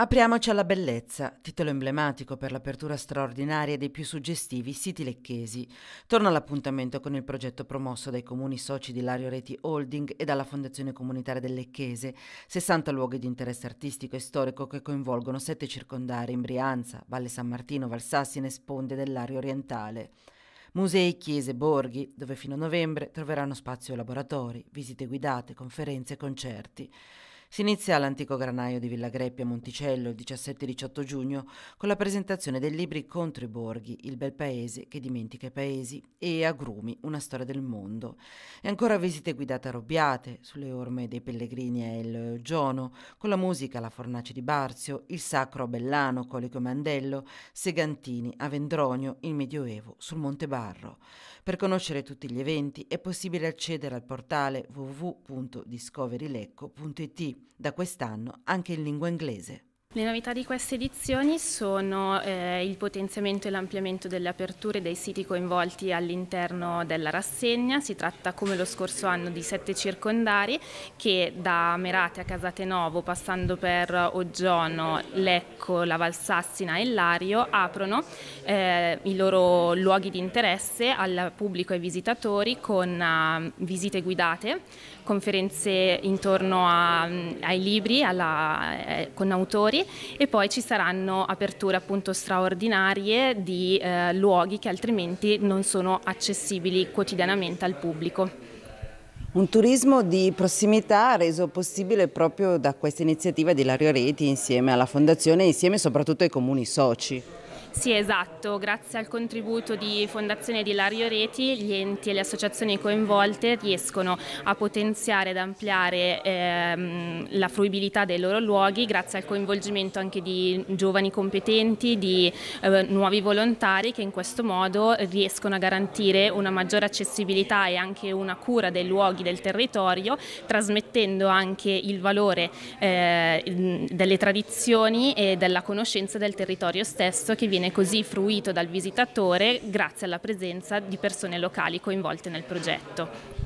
Apriamoci alla bellezza, titolo emblematico per l'apertura straordinaria dei più suggestivi siti lecchesi. Torna l'appuntamento con il progetto promosso dai comuni soci di Lario Reti Holding e dalla Fondazione Comunitaria del Lecchese, 60 luoghi di interesse artistico e storico che coinvolgono sette circondari in Brianza, Valle San Martino, Valsassine e sponde dell'Ario orientale. Musei, chiese, borghi, dove fino a novembre troveranno spazio laboratori, visite guidate, conferenze e concerti. Si inizia l'antico granaio di Villa Greppi a Monticello il 17-18 giugno con la presentazione dei libri Contro i borghi, Il bel paese che dimentica i paesi e Agrumi, una storia del mondo. E ancora visite guidate a Robbiate, sulle orme dei pellegrini a El Giono, con la musica La fornace di Barzio, il sacro a Bellano, Colico Mandello, Segantini, a Vendronio, il Medioevo, sul Monte Barro. Per conoscere tutti gli eventi è possibile accedere al portale www.discoverylecco.it da quest'anno anche in lingua inglese. Le novità di queste edizioni sono eh, il potenziamento e l'ampliamento delle aperture dei siti coinvolti all'interno della rassegna. Si tratta, come lo scorso anno, di sette circondari che da Merate a Casatenovo, passando per Oggiono, Lecco, La Valsassina e Lario, aprono eh, i loro luoghi di interesse al pubblico e ai visitatori con uh, visite guidate, conferenze intorno a, mm, ai libri, alla, eh, con autori vari e poi ci saranno aperture appunto straordinarie di eh, luoghi che altrimenti non sono accessibili quotidianamente al pubblico. Un turismo di prossimità reso possibile proprio da questa iniziativa di Lario Reti insieme alla Fondazione e insieme soprattutto ai comuni soci. Sì, esatto. Grazie al contributo di Fondazione di Lario Reti, gli enti e le associazioni coinvolte riescono a potenziare ed ampliare ehm, la fruibilità dei loro luoghi grazie al coinvolgimento anche di giovani competenti, di eh, nuovi volontari che in questo modo riescono a garantire una maggiore accessibilità e anche una cura dei luoghi del territorio, trasmettendo anche il valore eh, delle tradizioni e della conoscenza del territorio stesso che viene viene così fruito dal visitatore grazie alla presenza di persone locali coinvolte nel progetto.